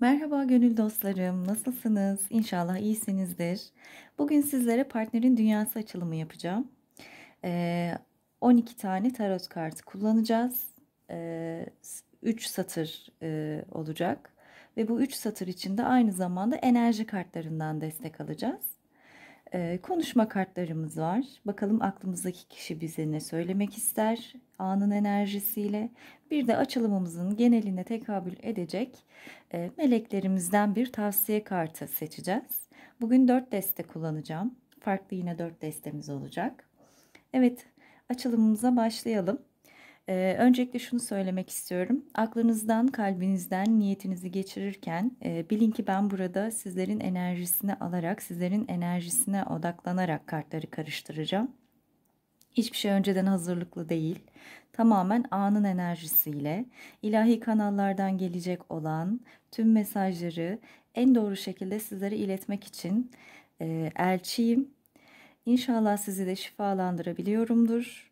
Merhaba gönül dostlarım, nasılsınız? İnşallah iyisinizdir. Bugün sizlere partnerin dünyası açılımı yapacağım. 12 ee, tane tarot kartı kullanacağız. 3 ee, satır e, olacak. Ve bu 3 satır içinde aynı zamanda enerji kartlarından destek alacağız. E, konuşma kartlarımız var. Bakalım aklımızdaki kişi bize ne söylemek ister anın enerjisiyle. Bir de açılımımızın geneline tekabül edecek e, meleklerimizden bir tavsiye kartı seçeceğiz. Bugün 4 deste kullanacağım. Farklı yine 4 destemiz olacak. Evet açılımımıza başlayalım. Ee, öncelikle şunu söylemek istiyorum. Aklınızdan, kalbinizden niyetinizi geçirirken e, bilin ki ben burada sizlerin enerjisini alarak, sizlerin enerjisine odaklanarak kartları karıştıracağım. Hiçbir şey önceden hazırlıklı değil. Tamamen anın enerjisiyle ilahi kanallardan gelecek olan tüm mesajları en doğru şekilde sizlere iletmek için e, elçiyim. İnşallah sizi de şifalandırabiliyorumdur.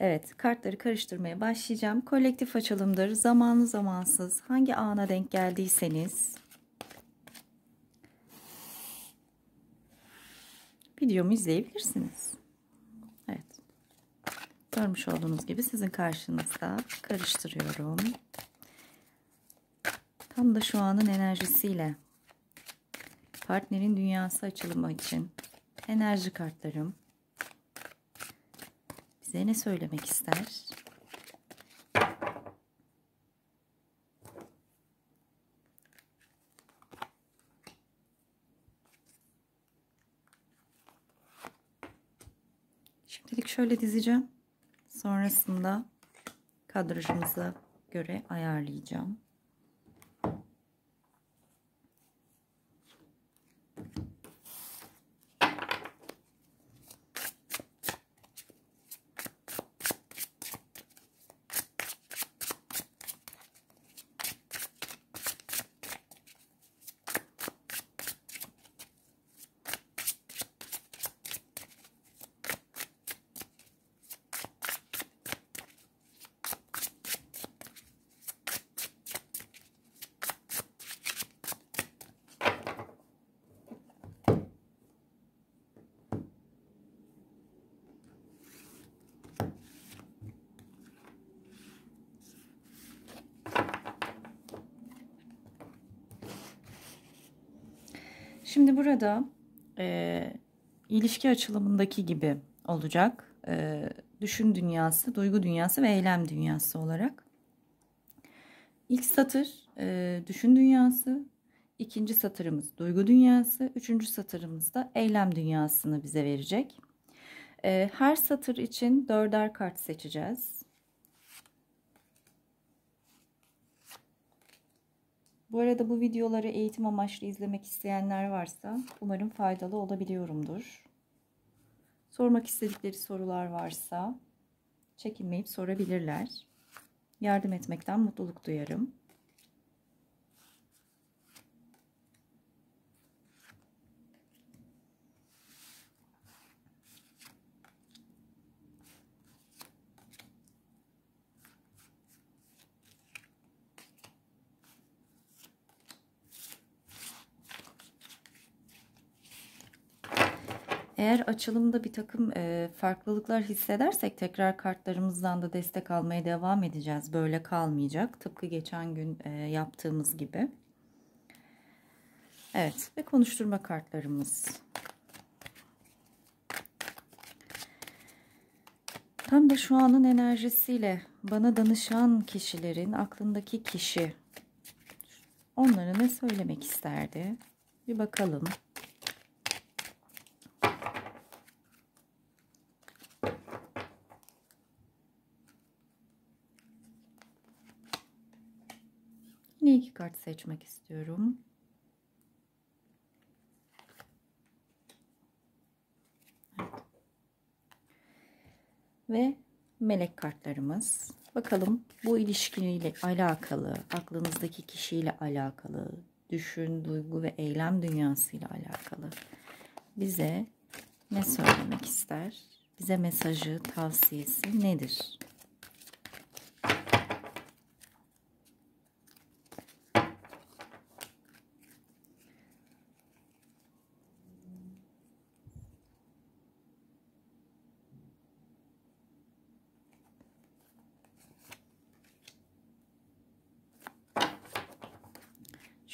Evet kartları karıştırmaya başlayacağım. Kolektif açılımdır. Zamanlı zamansız hangi ana denk geldiyseniz. Videomu izleyebilirsiniz. Evet. Görmüş olduğunuz gibi sizin karşınızda karıştırıyorum. Tam da şu anın enerjisiyle. Partnerin dünyası açılımı için enerji kartlarım. Size ne söylemek ister? Şimdilik şöyle dizeceğim. Sonrasında kadrajımıza göre ayarlayacağım. Şimdi burada e, ilişki açılımındaki gibi olacak. E, düşün dünyası, duygu dünyası ve eylem dünyası olarak. İlk satır e, düşün dünyası, ikinci satırımız duygu dünyası, üçüncü satırımız da eylem dünyasını bize verecek. E, her satır için dörder kart seçeceğiz. Bu arada bu videoları eğitim amaçlı izlemek isteyenler varsa umarım faydalı olabiliyorumdur. Sormak istedikleri sorular varsa çekinmeyip sorabilirler. Yardım etmekten mutluluk duyarım. Eğer açılımda bir takım e, farklılıklar hissedersek tekrar kartlarımızdan da destek almaya devam edeceğiz. Böyle kalmayacak. Tıpkı geçen gün e, yaptığımız gibi. Evet ve konuşturma kartlarımız. Tam da şu anın enerjisiyle bana danışan kişilerin aklındaki kişi onlara ne söylemek isterdi? Bir bakalım. iki kart seçmek istiyorum. Ve melek kartlarımız. Bakalım bu ilişkiyle alakalı, aklınızdaki kişiyle alakalı, düşün, duygu ve eylem dünyasıyla alakalı bize ne söylemek ister? Bize mesajı, tavsiyesi nedir?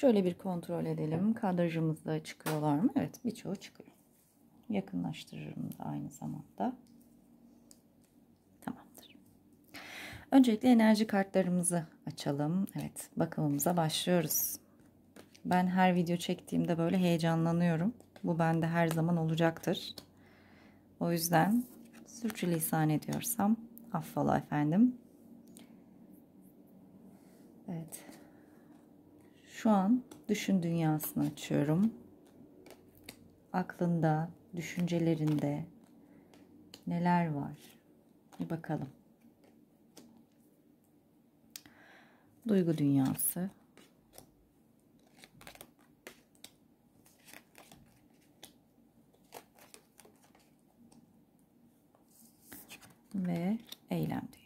Şöyle bir kontrol edelim. Kadrajımızda çıkıyorlar mı? Evet birçoğu çıkıyor. Yakınlaştırırım da aynı zamanda. Tamamdır. Öncelikle enerji kartlarımızı açalım. Evet bakımımıza başlıyoruz. Ben her video çektiğimde böyle heyecanlanıyorum. Bu bende her zaman olacaktır. O yüzden sürçülisan ediyorsam affola efendim. Evet şu an düşün dünyasını açıyorum. Aklında, düşüncelerinde neler var? Bir bakalım. Duygu dünyası. Ve eylem dünyası.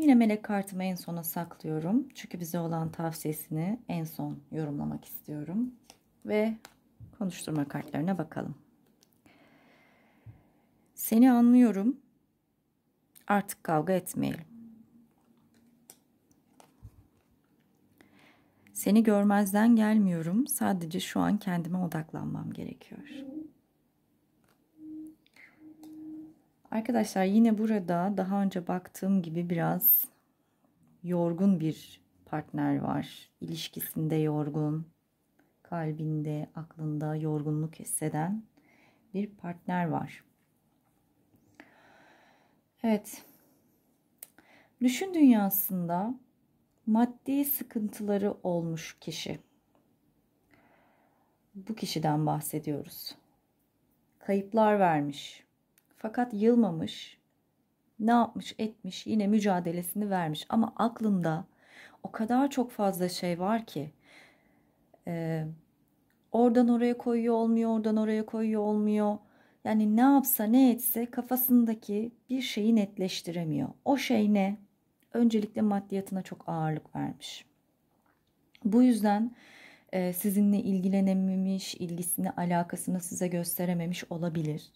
Yine melek kartımı en sona saklıyorum. Çünkü bize olan tavsiyesini en son yorumlamak istiyorum. Ve konuşturma kartlarına bakalım. Seni anlıyorum. Artık kavga etmeyelim. Seni görmezden gelmiyorum. Sadece şu an kendime odaklanmam gerekiyor. Arkadaşlar yine burada daha önce baktığım gibi biraz yorgun bir partner var. İlişkisinde yorgun, kalbinde, aklında yorgunluk hisseden bir partner var. Evet. Düşün dünyasında maddi sıkıntıları olmuş kişi. Bu kişiden bahsediyoruz. Kayıplar vermiş. Fakat yılmamış. Ne yapmış etmiş yine mücadelesini vermiş. Ama aklında o kadar çok fazla şey var ki. E, oradan oraya koyuyor olmuyor, oradan oraya koyuyor olmuyor. Yani ne yapsa ne etse kafasındaki bir şeyi netleştiremiyor. O şey ne? Öncelikle maddiyatına çok ağırlık vermiş. Bu yüzden e, sizinle ilgilenememiş, ilgisini, alakasını size gösterememiş olabilir.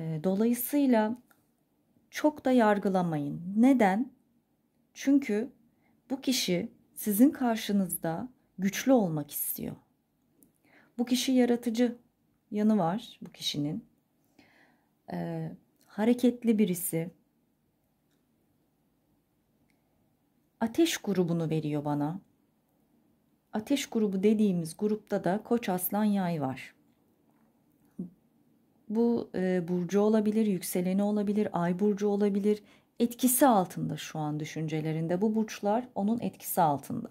Ee, dolayısıyla çok da yargılamayın. Neden? Çünkü bu kişi sizin karşınızda güçlü olmak istiyor. Bu kişi yaratıcı yanı var bu kişinin. Ee, hareketli birisi. Ateş grubunu veriyor bana. Ateş grubu dediğimiz grupta da Koç Aslan Yay var. Bu e, burcu olabilir, yükseleni olabilir, ay burcu olabilir. Etkisi altında şu an düşüncelerinde. Bu burçlar onun etkisi altında.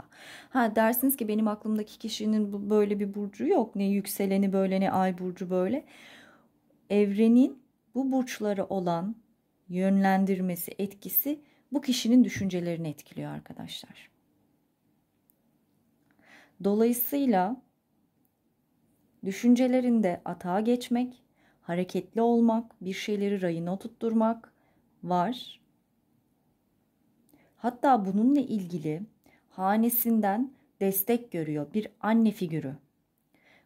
Ha dersiniz ki benim aklımdaki kişinin böyle bir burcu yok. Ne yükseleni böyle ne ay burcu böyle. Evrenin bu burçları olan yönlendirmesi, etkisi bu kişinin düşüncelerini etkiliyor arkadaşlar. Dolayısıyla düşüncelerinde atağa geçmek hareketli olmak, bir şeyleri rayına oturtturmak var. Hatta bununla ilgili hanesinden destek görüyor bir anne figürü.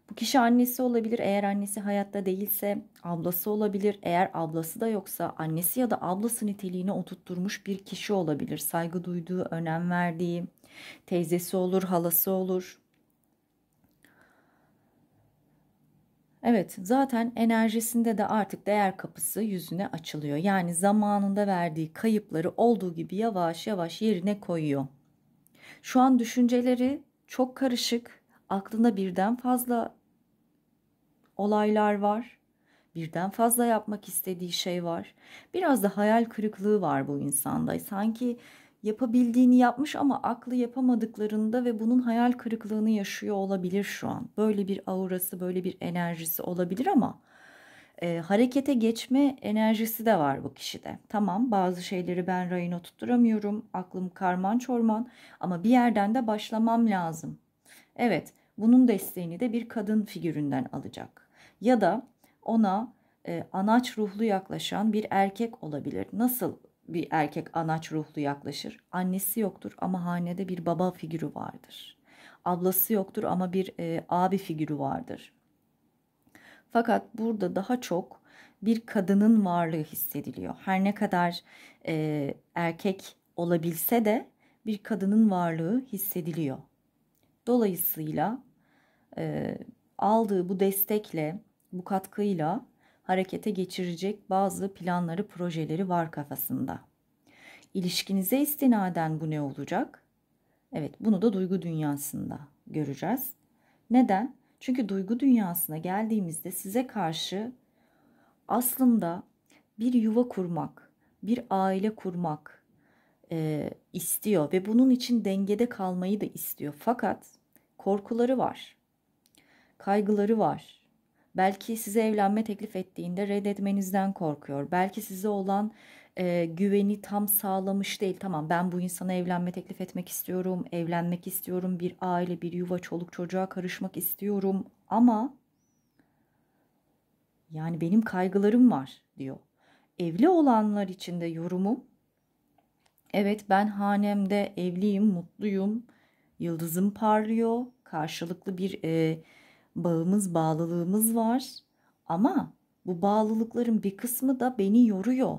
Bu kişi annesi olabilir eğer annesi hayatta değilse, ablası olabilir eğer ablası da yoksa annesi ya da ablası niteliğine oturtturmuş bir kişi olabilir. Saygı duyduğu, önem verdiği, teyzesi olur, halası olur. Evet zaten enerjisinde de artık değer kapısı yüzüne açılıyor. Yani zamanında verdiği kayıpları olduğu gibi yavaş yavaş yerine koyuyor. Şu an düşünceleri çok karışık. Aklında birden fazla olaylar var. Birden fazla yapmak istediği şey var. Biraz da hayal kırıklığı var bu insanda. Sanki yapabildiğini yapmış ama aklı yapamadıklarında ve bunun hayal kırıklığını yaşıyor olabilir şu an. Böyle bir aurası, böyle bir enerjisi olabilir ama e, harekete geçme enerjisi de var bu kişide. Tamam bazı şeyleri ben rayına tutturamıyorum, aklım karman çorman ama bir yerden de başlamam lazım. Evet bunun desteğini de bir kadın figüründen alacak. Ya da ona e, anaç ruhlu yaklaşan bir erkek olabilir. Nasıl bir erkek anaç ruhlu yaklaşır. Annesi yoktur ama hanede bir baba figürü vardır. Ablası yoktur ama bir e, abi figürü vardır. Fakat burada daha çok bir kadının varlığı hissediliyor. Her ne kadar e, erkek olabilse de bir kadının varlığı hissediliyor. Dolayısıyla e, aldığı bu destekle, bu katkıyla harekete geçirecek bazı planları, projeleri var kafasında. İlişkinize istinaden bu ne olacak? Evet, bunu da duygu dünyasında göreceğiz. Neden? Çünkü duygu dünyasına geldiğimizde size karşı aslında bir yuva kurmak, bir aile kurmak e, istiyor ve bunun için dengede kalmayı da istiyor. Fakat korkuları var, kaygıları var, Belki size evlenme teklif ettiğinde reddetmenizden korkuyor. Belki size olan e, güveni tam sağlamış değil. Tamam ben bu insana evlenme teklif etmek istiyorum, evlenmek istiyorum, bir aile, bir yuva, çoluk çocuğa karışmak istiyorum ama yani benim kaygılarım var diyor. Evli olanlar için de yorumum evet ben hanemde evliyim, mutluyum, yıldızım parlıyor, karşılıklı bir e, bağımız, bağlılığımız var. Ama bu bağlılıkların bir kısmı da beni yoruyor.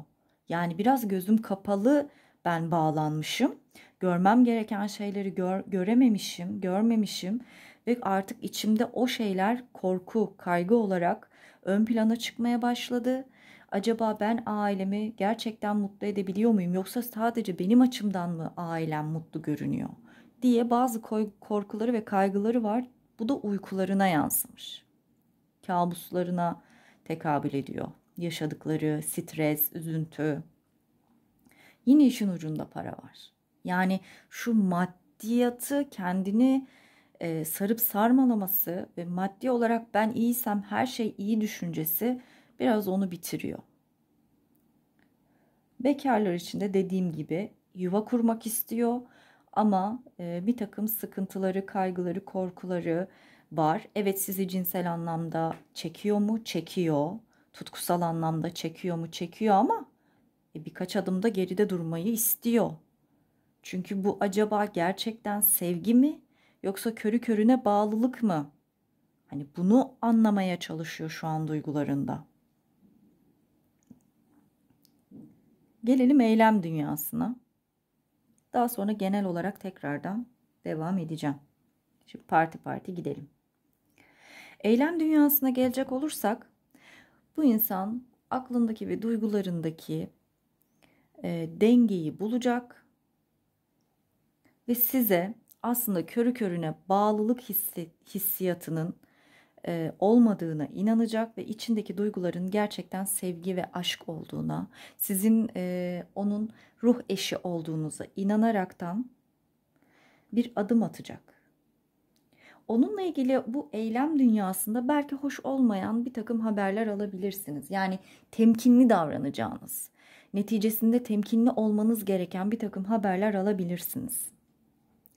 Yani biraz gözüm kapalı ben bağlanmışım. Görmem gereken şeyleri gör, görememişim, görmemişim ve artık içimde o şeyler korku, kaygı olarak ön plana çıkmaya başladı. Acaba ben ailemi gerçekten mutlu edebiliyor muyum yoksa sadece benim açımdan mı ailem mutlu görünüyor diye bazı korkuları ve kaygıları var. Bu da uykularına yansımış. Kabuslarına tekabül ediyor. Yaşadıkları stres, üzüntü. Yine işin ucunda para var. Yani şu maddiyatı kendini e, sarıp sarmalaması ve maddi olarak ben iyiysem her şey iyi düşüncesi biraz onu bitiriyor. Bekarlar için de dediğim gibi yuva kurmak istiyor ama e, bir takım sıkıntıları, kaygıları, korkuları var. Evet sizi cinsel anlamda çekiyor mu? Çekiyor. Tutkusal anlamda çekiyor mu? Çekiyor ama e, birkaç adımda geride durmayı istiyor. Çünkü bu acaba gerçekten sevgi mi yoksa körü körüne bağlılık mı? Hani bunu anlamaya çalışıyor şu an duygularında. Gelelim eylem dünyasına. Daha sonra genel olarak tekrardan devam edeceğim. Şimdi parti parti gidelim. Eylem dünyasına gelecek olursak bu insan aklındaki ve duygularındaki e, dengeyi bulacak ve size aslında körü körüne bağlılık hissi, hissiyatının e, olmadığına inanacak ve içindeki duyguların gerçekten sevgi ve aşk olduğuna, sizin e, onun ruh eşi olduğunuza inanaraktan bir adım atacak. Onunla ilgili bu eylem dünyasında belki hoş olmayan bir takım haberler alabilirsiniz. Yani temkinli davranacağınız, neticesinde temkinli olmanız gereken bir takım haberler alabilirsiniz.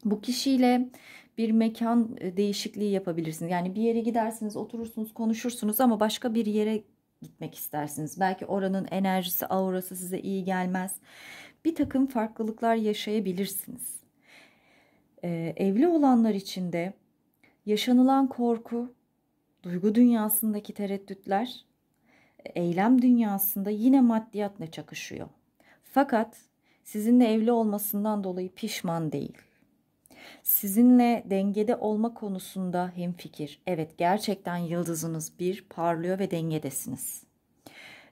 Bu kişiyle bir mekan e, değişikliği yapabilirsiniz. Yani bir yere gidersiniz, oturursunuz, konuşursunuz ama başka bir yere gitmek istersiniz. Belki oranın enerjisi, aurası size iyi gelmez. Bir takım farklılıklar yaşayabilirsiniz. Ee, evli olanlar için de yaşanılan korku, duygu dünyasındaki tereddütler, eylem dünyasında yine maddiyatla çakışıyor. Fakat sizinle evli olmasından dolayı pişman değil. Sizinle dengede olma konusunda hemfikir. Evet gerçekten yıldızınız bir parlıyor ve dengedesiniz.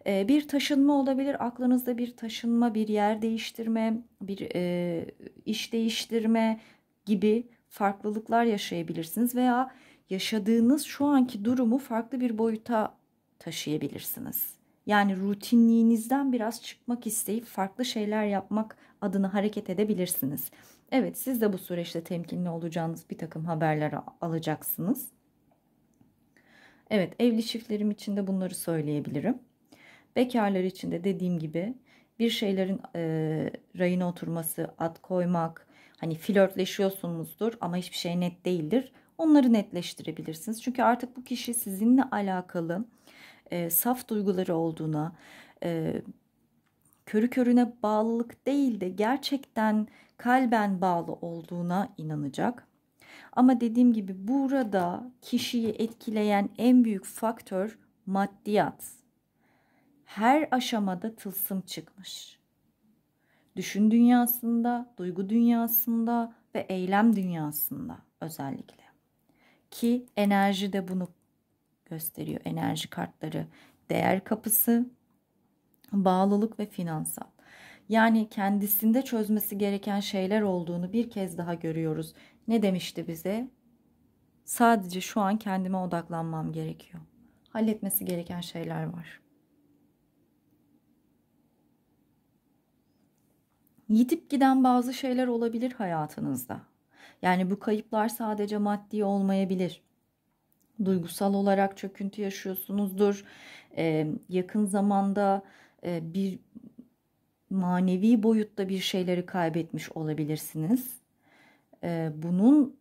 Ee, bir taşınma olabilir. Aklınızda bir taşınma, bir yer değiştirme, bir e, iş değiştirme gibi farklılıklar yaşayabilirsiniz veya yaşadığınız şu anki durumu farklı bir boyuta taşıyabilirsiniz. Yani rutinliğinizden biraz çıkmak isteyip farklı şeyler yapmak adına hareket edebilirsiniz. Evet siz de bu süreçte temkinli olacağınız bir takım haberler alacaksınız. Evet evli çiftlerim için de bunları söyleyebilirim. Bekarlar için de dediğim gibi bir şeylerin e, rayına oturması, at koymak, hani flörtleşiyorsunuzdur ama hiçbir şey net değildir. Onları netleştirebilirsiniz. Çünkü artık bu kişi sizinle alakalı e, saf duyguları olduğuna, e, körü körüne bağlılık değil de gerçekten kalben bağlı olduğuna inanacak. Ama dediğim gibi burada kişiyi etkileyen en büyük faktör maddiyat. Her aşamada tılsım çıkmış. Düşün dünyasında, duygu dünyasında ve eylem dünyasında özellikle. Ki enerji de bunu gösteriyor. Enerji kartları değer kapısı, bağlılık ve finansal. Yani kendisinde çözmesi gereken şeyler olduğunu bir kez daha görüyoruz. Ne demişti bize? Sadece şu an kendime odaklanmam gerekiyor. Halletmesi gereken şeyler var. Yitip giden bazı şeyler olabilir hayatınızda. Yani bu kayıplar sadece maddi olmayabilir duygusal olarak çöküntü yaşıyorsunuzdur. Ee, yakın zamanda e, bir manevi boyutta bir şeyleri kaybetmiş olabilirsiniz. Ee, bunun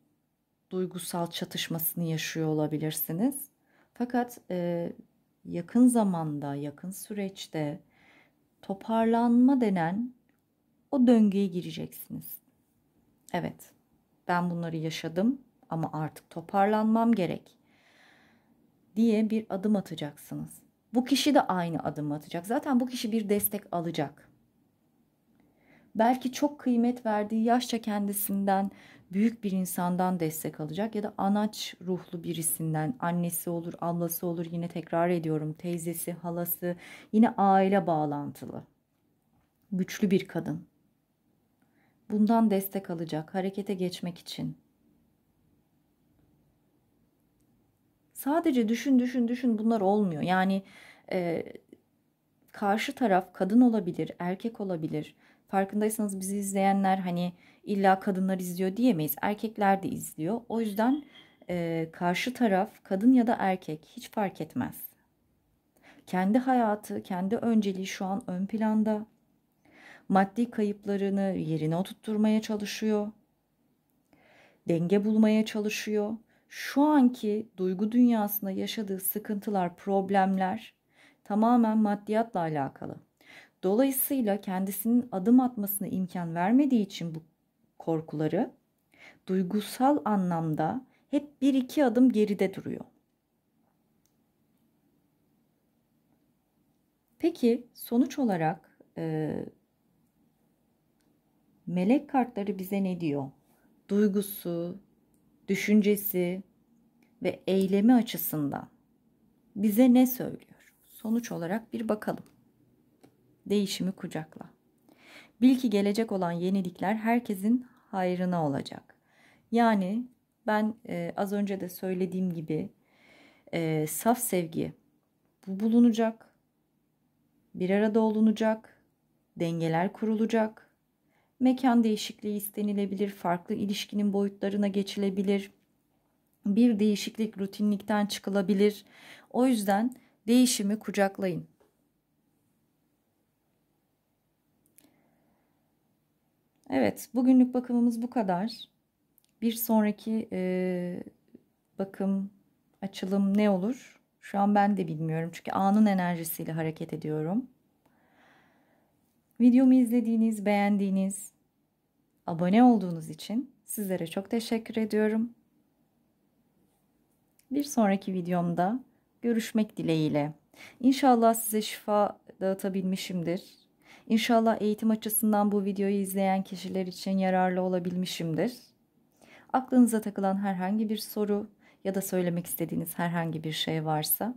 duygusal çatışmasını yaşıyor olabilirsiniz. Fakat e, yakın zamanda, yakın süreçte toparlanma denen o döngüye gireceksiniz. Evet, ben bunları yaşadım ama artık toparlanmam gerek diye bir adım atacaksınız. Bu kişi de aynı adım atacak. Zaten bu kişi bir destek alacak belki çok kıymet verdiği yaşça kendisinden büyük bir insandan destek alacak ya da anaç ruhlu birisinden annesi olur, ablası olur yine tekrar ediyorum teyzesi, halası yine aile bağlantılı. Güçlü bir kadın. Bundan destek alacak harekete geçmek için. Sadece düşün düşün düşün bunlar olmuyor. Yani e, karşı taraf kadın olabilir, erkek olabilir farkındaysanız bizi izleyenler hani illa kadınlar izliyor diyemeyiz. Erkekler de izliyor. O yüzden e, karşı taraf kadın ya da erkek hiç fark etmez. Kendi hayatı, kendi önceliği şu an ön planda. Maddi kayıplarını yerine oturtmaya çalışıyor. Denge bulmaya çalışıyor. Şu anki duygu dünyasında yaşadığı sıkıntılar, problemler tamamen maddiyatla alakalı. Dolayısıyla kendisinin adım atmasına imkan vermediği için bu korkuları duygusal anlamda hep bir iki adım geride duruyor. Peki sonuç olarak e, melek kartları bize ne diyor? Duygusu, düşüncesi ve eylemi açısından bize ne söylüyor? Sonuç olarak bir bakalım. Değişimi kucakla. Bil ki gelecek olan yenilikler herkesin hayrına olacak. Yani ben e, az önce de söylediğim gibi e, saf sevgi bu bulunacak, bir arada olunacak, dengeler kurulacak, mekan değişikliği istenilebilir, farklı ilişkinin boyutlarına geçilebilir, bir değişiklik rutinlikten çıkılabilir. O yüzden değişimi kucaklayın. Evet bugünlük bakımımız bu kadar. Bir sonraki e, bakım açılım ne olur? Şu an ben de bilmiyorum çünkü anın enerjisiyle hareket ediyorum. Videomu izlediğiniz, beğendiğiniz, abone olduğunuz için sizlere çok teşekkür ediyorum. Bir sonraki videomda görüşmek dileğiyle. İnşallah size şifa dağıtabilmişimdir. İnşallah eğitim açısından bu videoyu izleyen kişiler için yararlı olabilmişimdir. Aklınıza takılan herhangi bir soru ya da söylemek istediğiniz herhangi bir şey varsa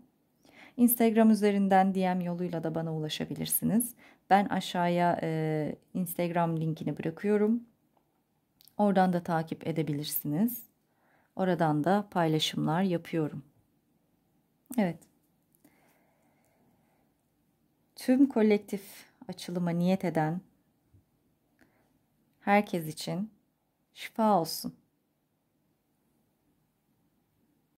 Instagram üzerinden DM yoluyla da bana ulaşabilirsiniz. Ben aşağıya e, Instagram linkini bırakıyorum. Oradan da takip edebilirsiniz. Oradan da paylaşımlar yapıyorum. Evet. Tüm kolektif açılıma niyet eden herkes için şifa olsun.